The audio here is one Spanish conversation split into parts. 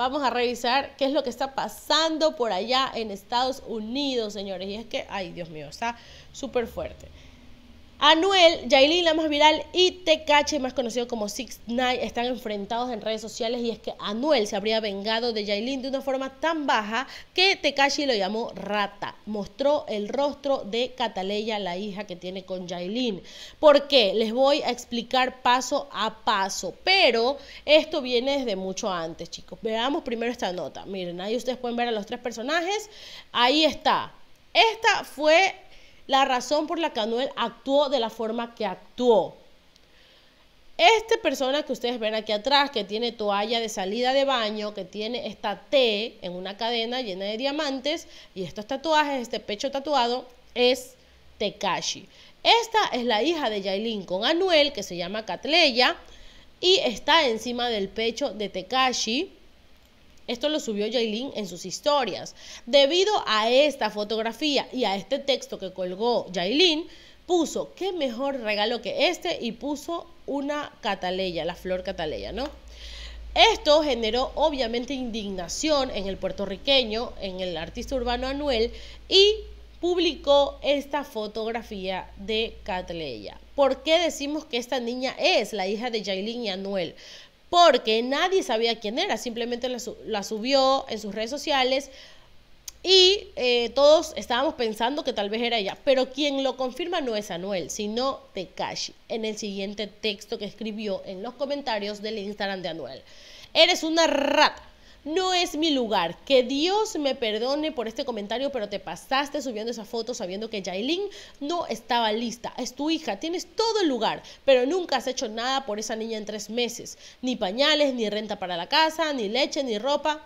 Vamos a revisar qué es lo que está pasando por allá en Estados Unidos, señores. Y es que, ay Dios mío, está súper fuerte. Anuel, Yailin, la más viral, y Tecache, más conocido como Six Night, están enfrentados en redes sociales y es que Anuel se habría vengado de Yailin de una forma tan baja que Tecache lo llamó rata. Mostró el rostro de Cataleya, la hija que tiene con Yailin. ¿Por qué? Les voy a explicar paso a paso, pero esto viene desde mucho antes, chicos. Veamos primero esta nota. Miren, ahí ustedes pueden ver a los tres personajes. Ahí está. Esta fue la razón por la que Anuel actuó de la forma que actuó. Esta persona que ustedes ven aquí atrás, que tiene toalla de salida de baño, que tiene esta T en una cadena llena de diamantes y estos tatuajes, este pecho tatuado, es Tekashi. Esta es la hija de Yailin con Anuel, que se llama Catleya, y está encima del pecho de Tekashi. Esto lo subió Jailin en sus historias. Debido a esta fotografía y a este texto que colgó Jailin, puso, qué mejor regalo que este, y puso una cataleya, la flor cataleya, ¿no? Esto generó obviamente indignación en el puertorriqueño, en el artista urbano Anuel, y publicó esta fotografía de cataleya. ¿Por qué decimos que esta niña es la hija de Jailin y Anuel? porque nadie sabía quién era, simplemente la, subió en sus redes sociales y eh, todos estábamos pensando que tal vez era ella, pero quien lo confirma no es Anuel, sino Tekashi, en el siguiente texto que escribió en los comentarios del Instagram de Anuel. Eres una rata no es mi lugar. Que Dios me perdone por este comentario, pero te pasaste subiendo esa foto sabiendo que Jailin no estaba lista. Es tu hija, tienes todo el lugar, pero nunca has hecho nada por esa niña en tres meses. Ni pañales, ni renta para la casa, ni leche, ni ropa.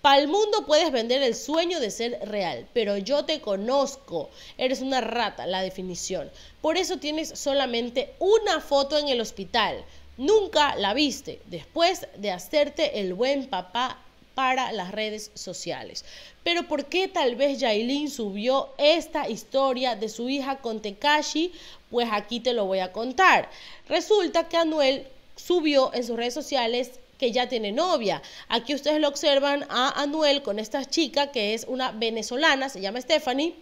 Para el mundo puedes vender el sueño de ser real, pero yo te conozco. Eres una rata, la definición. Por eso tienes solamente una foto en el hospital. Nunca la viste. Después de hacerte el buen papá para las redes sociales. Pero ¿por qué tal vez Yailin subió esta historia de su hija con Tekashi? Pues aquí te lo voy a contar. Resulta que Anuel subió en sus redes sociales que ya tiene novia. Aquí ustedes lo observan a Anuel con esta chica que es una venezolana, se llama Stephanie.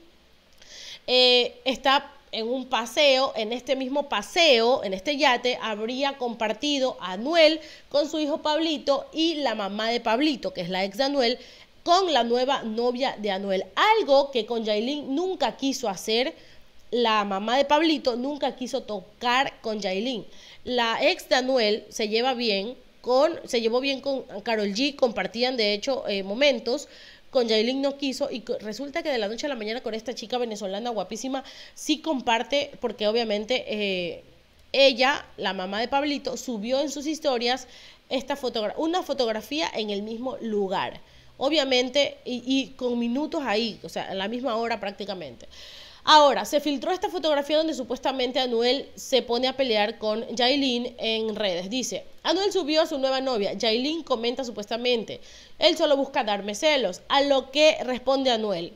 Eh, está en un paseo, en este mismo paseo, en este yate, habría compartido a Anuel con su hijo Pablito y la mamá de Pablito, que es la ex de Anuel, con la nueva novia de Anuel. Algo que con Jailín nunca quiso hacer, la mamá de Pablito nunca quiso tocar con Yailin. La ex de Anuel se lleva bien con, se llevó bien con Carol G, compartían de hecho eh, momentos, con Yailin no quiso y resulta que de la noche a la mañana con esta chica venezolana guapísima sí comparte, porque obviamente eh, ella, la mamá de Pablito, subió en sus historias esta una fotografía en el mismo lugar. Obviamente, y, y con minutos ahí, o sea, a la misma hora prácticamente. Ahora, se filtró esta fotografía donde supuestamente Anuel se pone a pelear con Jailin en redes. Dice, Anuel subió a su nueva novia. Jailin comenta supuestamente, él solo busca darme celos. A lo que responde Anuel,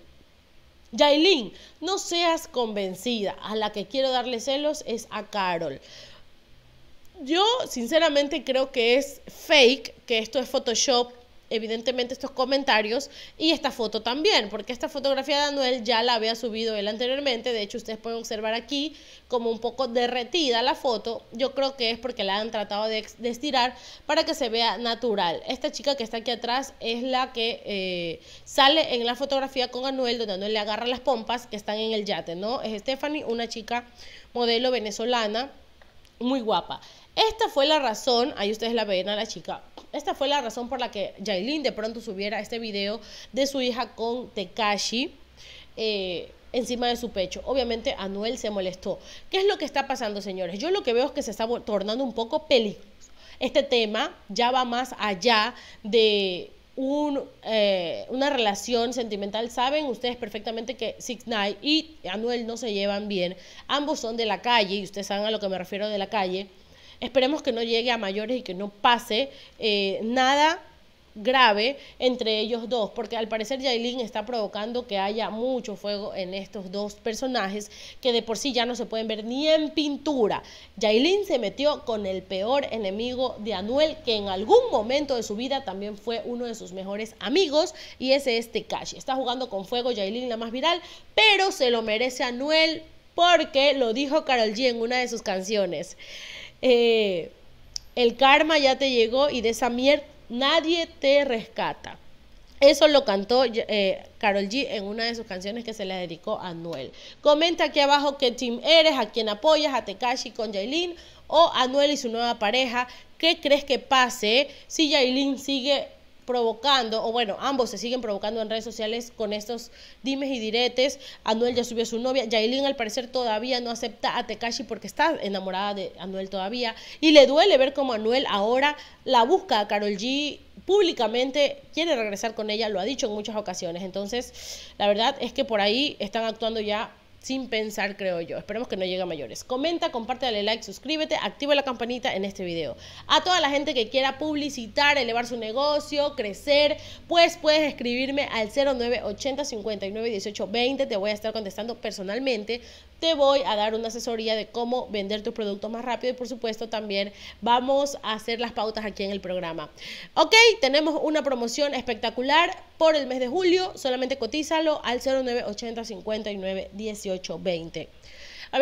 Jailin, no seas convencida. A la que quiero darle celos es a Carol. Yo sinceramente creo que es fake, que esto es Photoshop evidentemente estos comentarios y esta foto también, porque esta fotografía de Anuel ya la había subido él anteriormente, de hecho ustedes pueden observar aquí como un poco derretida la foto, yo creo que es porque la han tratado de, estirar para que se vea natural. Esta chica que está aquí atrás es la que eh, sale en la fotografía con Anuel, donde Anuel le agarra las pompas que están en el yate, ¿no? Es Stephanie, una chica modelo venezolana, muy guapa. Esta fue la razón, ahí ustedes la ven a la chica, esta fue la razón por la que Jailin de pronto subiera este video de su hija con Tekashi. Eh, encima de su pecho. Obviamente Anuel se molestó. ¿Qué es lo que está pasando, señores? Yo lo que veo es que se está tornando un poco peligroso. Este tema ya va más allá de eh, una relación sentimental. Saben ustedes perfectamente que Six y Anuel no se llevan bien. Ambos son de la calle y ustedes saben a lo que me refiero de la calle. Esperemos que no llegue a mayores y que no pase eh, nada grave entre ellos dos, porque al parecer Yailin está provocando que haya mucho fuego en estos dos personajes que de por sí ya no se pueden ver ni en pintura. Yailin se metió con el peor enemigo de Anuel, que en algún momento de su vida también fue uno de sus mejores amigos, y ese es Tekashi. Este está jugando con fuego Yailin, la más viral, pero se lo merece Anuel porque lo dijo Carol G en una de sus canciones. Eh, el karma ya te llegó y de esa mierda nadie te rescata. Eso lo cantó Carol eh, G en una de sus canciones que se le dedicó a Anuel. Comenta aquí abajo qué team eres, a quién apoyas, a Tekashi con Jailin o a Anuel y su nueva pareja. ¿Qué crees que pase si Jailin sigue provocando, o bueno, ambos se siguen provocando en redes sociales con estos dimes y diretes. Anuel ya subió a su novia. Yailin, al parecer, todavía no acepta a Tekashi porque está enamorada de Anuel todavía. Y le duele ver cómo Anuel ahora la busca a Carol G públicamente quiere regresar con ella, lo ha dicho en muchas ocasiones. Entonces, la verdad es que por ahí están actuando ya sin pensar, creo yo. Esperemos que no llegue a mayores. Comenta, comparte, dale like, suscríbete, activa la campanita en este video. A toda la gente que quiera publicitar, elevar su negocio, crecer, pues puedes escribirme al 0980 59 18 Te voy a estar contestando personalmente. Te voy a dar una asesoría de cómo vender tus productos más rápido y por supuesto también vamos a hacer las pautas aquí en el programa. Ok, tenemos una promoción espectacular por el mes de julio. Solamente cotízalo al 0980 59 18 20.